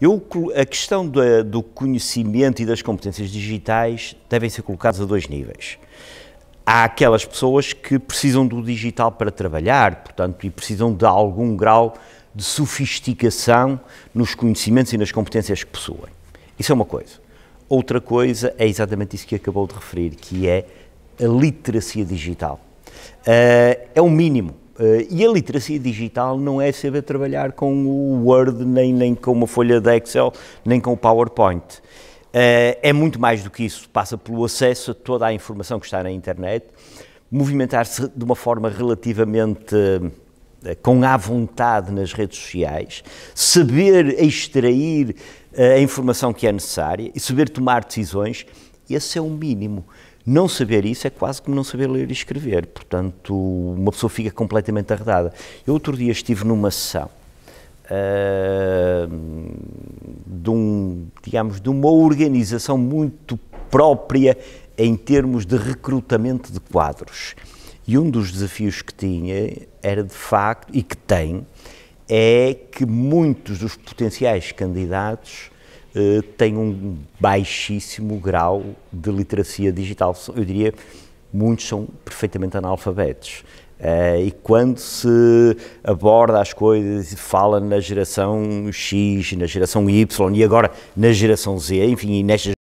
Eu, a questão da, do conhecimento e das competências digitais devem ser colocadas a dois níveis. Há aquelas pessoas que precisam do digital para trabalhar, portanto, e precisam de algum grau de sofisticação nos conhecimentos e nas competências que possuem. Isso é uma coisa. Outra coisa é exatamente isso que acabou de referir, que é a literacia digital. Uh, é o um mínimo. Uh, e a literacia digital não é saber trabalhar com o Word, nem, nem com uma folha de Excel, nem com o PowerPoint. Uh, é muito mais do que isso, passa pelo acesso a toda a informação que está na internet, movimentar-se de uma forma relativamente eh, com à vontade nas redes sociais, saber extrair a informação que é necessária e saber tomar decisões esse é o mínimo. Não saber isso é quase como não saber ler e escrever. Portanto, uma pessoa fica completamente arredada. Eu outro dia estive numa sessão uh, de, um, digamos, de uma organização muito própria em termos de recrutamento de quadros. E um dos desafios que tinha era de facto, e que tem, é que muitos dos potenciais candidatos eh, tem um baixíssimo grau de literacia digital. Eu diria muitos são perfeitamente analfabetos. Uh, e quando se aborda as coisas e fala na geração X, na geração Y e agora na geração Z, enfim, e nestas